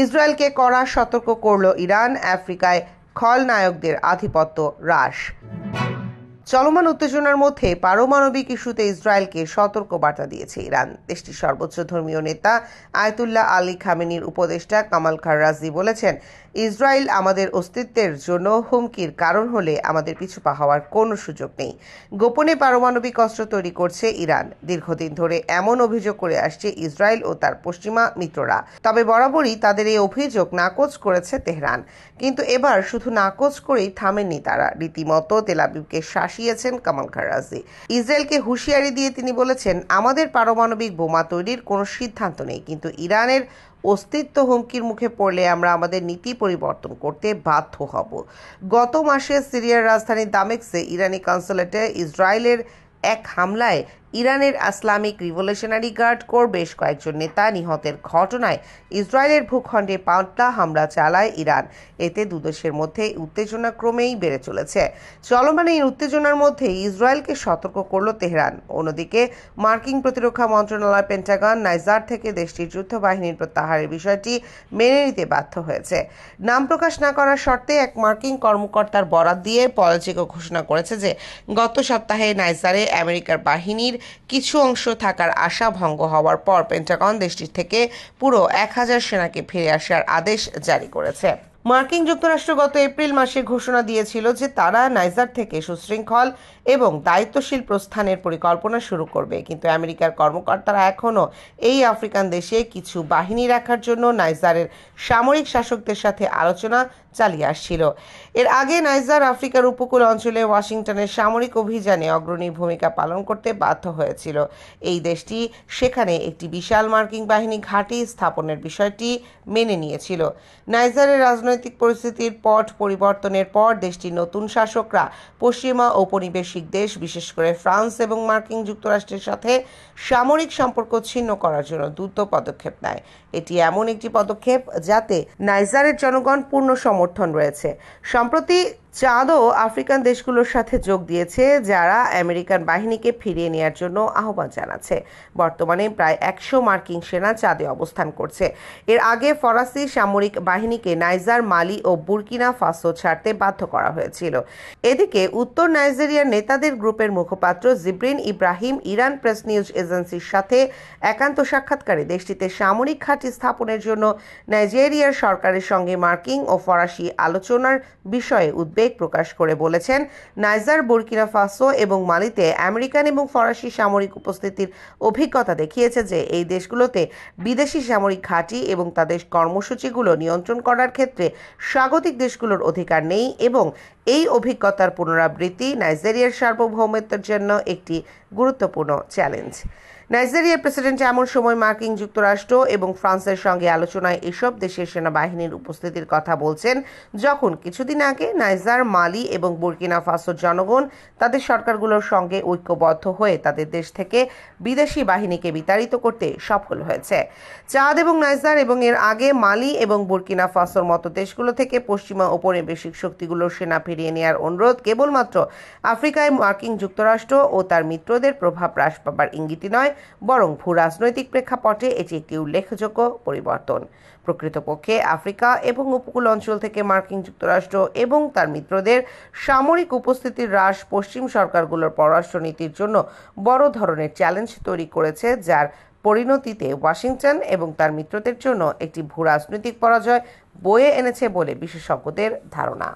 ইসরায়েলকে কড়া সতর্ক করল ইরান আফ্রিকায় খলনায়কদের আধিপত্য হ্রাস চলমান উত্তেজনার মধ্যে পারমাণবিক ইস্যুতে ইসরায়েলকে সতর্ক বার্তা দিয়েছে ইরান দেশটির সর্বোচ্চ ধর্মীয় নেতা আয়তুল্লাহ আলী খামেনির উপদেষ্টা কামাল খাররাজি বলেছেন ইসরায়েল আমাদের অস্তিত্বের জন্য হুমকির কারণ হলে আমাদের পিছুপা হওয়ার কোনো সুযোগ নেই গোপনে পারমাণবিক অস্ত্র তৈরি করছে ইরান দীর্ঘদিন ধরে এমন অভিযোগ করে আসছে ইসরায়েল ও তার পশ্চিমা মিত্ররা তবে বরাবরই তাদের এই অভিযোগ নাকচ করেছে তেহরান কিন্তু এবার শুধু নাকচ করেই থামেননি তারা রীতিমতো তেলাবিবকে শাসি উস্কিয়েছেন কামাল খারাজি ইসরায়েলকে হুঁশিয়ারি দিয়ে তিনি বলেছেন আমাদের পারমাণবিক বোমা তৈরির কোনো সিদ্ধান্ত নেই কিন্তু ইরানের অস্তিত্ব হুমকির মুখে পড়লে আমরা আমাদের নীতি পরিবর্তন করতে বাধ্য হব গত মাসে সিরিয়ার রাজধানী দামেক্সে ইরানি কনসুলেটে ইসরায়েলের এক হামলায় ইরানের ইসলামিক রিভলিউশনারি গার্ড কোর বেশ কয়েকজন নেতা নিহতের ঘটনায় ইসরায়েলের ভূখণ্ডে পাল্টা হামলা চালায় ইরান এতে দুদেশের মধ্যে উত্তেজনা ক্রমেই বেড়ে চলেছে চলমান এই উত্তেজনার মধ্যে ইসরায়েলকে সতর্ক করল তেহরান অন্যদিকে মার্কিন প্রতিরক্ষা মন্ত্রণালয় পেন্টাগন নাইজার থেকে দেশটির যুদ্ধবাহিনীর প্রত্যাহারের বিষয়টি মেনে নিতে বাধ্য হয়েছে নাম প্রকাশ না করার শর্তে এক মার্কিন কর্মকর্তার বরাত দিয়ে পরাজিক ঘোষণা করেছে যে গত সপ্তাহে নাইজারে আমেরিকার বাহিনীর কিছু অংশ থাকার আশা ভঙ্গ হওয়ার পর পেন্টাগন দেশটির থেকে পুরো এক হাজার সেনাকে ফিরে আসার আদেশ জারি করেছে মার্কিন যুক্তরাষ্ট্র গত এপ্রিল মাসে ঘোষণা দিয়েছিল যে তারা নাইজার থেকে সুশৃঙ্খল এবং দায়িত্বশীল প্রস্থানের পরিকল্পনা শুরু করবে কিন্তু আমেরিকার কর্মকর্তারা এখনও এই আফ্রিকান দেশে কিছু বাহিনী রাখার জন্য নাইজারের সামরিক শাসকদের সাথে আলোচনা চালিয়ে আসছিল এর আগে নাইজার আফ্রিকার উপকূল অঞ্চলে ওয়াশিংটনের সামরিক অভিযানে অগ্রণী ভূমিকা পালন করতে বাধ্য হয়েছিল এই দেশটি সেখানে একটি বিশাল মার্কিন বাহিনী ঘাঁটি স্থাপনের বিষয়টি মেনে নিয়েছিল নাইজারের রাজনৈতিক পরিস্থিতির পট পরিবর্তনের পর দেশটির নতুন শাসকরা পশ্চিমা ঔপনিবেশিক দেশ বিশেষ করে ফ্রান্স এবং মার্কিন যুক্তরাষ্ট্রের সাথে সামরিক সম্পর্ক ছিন্ন করার জন্য দ্রুত পদক্ষেপ নেয় এটি এমন একটি পদক্ষেপ যাতে নাইজারের জনগণ পূর্ণ সম সমর্থন রয়েছে সম্প্রতি চাঁদও আফ্রিকান দেশগুলোর সাথে যোগ দিয়েছে যারা আমেরিকান বাহিনীকে ফিরিয়ে নেওয়ার জন্য আহ্বান জানাচ্ছে বর্তমানে প্রায় একশো মার্কিন সেনা চাঁদে অবস্থান করছে এর আগে ফরাসি সামরিক বাহিনীকে নাইজার মালি ও বুর্কিনা ফাসো ছাড়তে বাধ্য করা হয়েছিল এদিকে উত্তর নাইজেরিয়ার নেতাদের গ্রুপের মুখপাত্র Jibrin Ibrahim Iran press news এজেন্সির সাথে একান্ত সাক্ষাৎকারে দেশটিতে সামরিক খাঁটি স্থাপনের জন্য নাইজেরিয়ার সরকারের সঙ্গে মার্কিং ও ফরাসি আলোচনার বিষয়ে উদ্বেগ উদ্বেগ প্রকাশ করে বলেছেন নাইজার বুর্কিনা ফাসো এবং মালিতে আমেরিকান এবং ফরাসি সামরিক উপস্থিতির অভিজ্ঞতা দেখিয়েছে যে এই দেশগুলোতে বিদেশি সামরিক ঘাঁটি এবং তাদের কর্মসূচিগুলো নিয়ন্ত্রণ করার ক্ষেত্রে স্বাগতিক দেশগুলোর অধিকার নেই এবং এই অভিজ্ঞতার পুনরাবৃত্তি নাইজেরিয়ার সার্বভৌমত্বের জন্য একটি গুরুত্বপূর্ণ চ্যালেঞ্জ নাইজেরিয়ার প্রেসিডেন্ট এমন সময় মার্কিন যুক্তরাষ্ট্র এবং ফ্রান্সের সঙ্গে আলোচনায় এসব দেশের সেনাবাহিনীর উপস্থিতির কথা বলছেন যখন কিছুদিন আগে নাইজার মালি এবং বুর্কিনা ফাসোর জনগণ তাদের সরকারগুলোর সঙ্গে ঐক্যবদ্ধ হয়ে তাদের দেশ থেকে বিদেশি বাহিনীকে বিতাড়িত করতে সফল হয়েছে চাঁদ এবং নাইজার এবং এর আগে মালি এবং বুর্কিনা ফাসোর মতো দেশগুলো থেকে পশ্চিমা উপনিবেশিক শক্তিগুলোর সেনা ফিরিয়ে নেওয়ার অনুরোধ কেবলমাত্র আফ্রিকায় মার্কিন যুক্তরাষ্ট্র ও তার মিত্রদের প্রভাব হ্রাস পাবার ইঙ্গিতই নয় বরং ভূ রাজনৈতিক প্রেক্ষাপটে এটি একটি উল্লেখযোগ্য পরিবর্তন প্রকৃতপক্ষে আফ্রিকা এবং উপকূল অঞ্চল থেকে মার্কিন যুক্তরাষ্ট্র এবং তার মিত্রদের সামরিক উপস্থিতির হ্রাস পশ্চিম সরকারগুলোর পররাষ্ট্রনীতির জন্য বড় ধরনের চ্যালেঞ্জ তৈরি করেছে যার পরিণতিতে ওয়াশিংটন এবং তার মিত্রদের জন্য একটি ভূ রাজনৈতিক পরাজয় বয়ে এনেছে বলে বিশেষজ্ঞদের ধারণা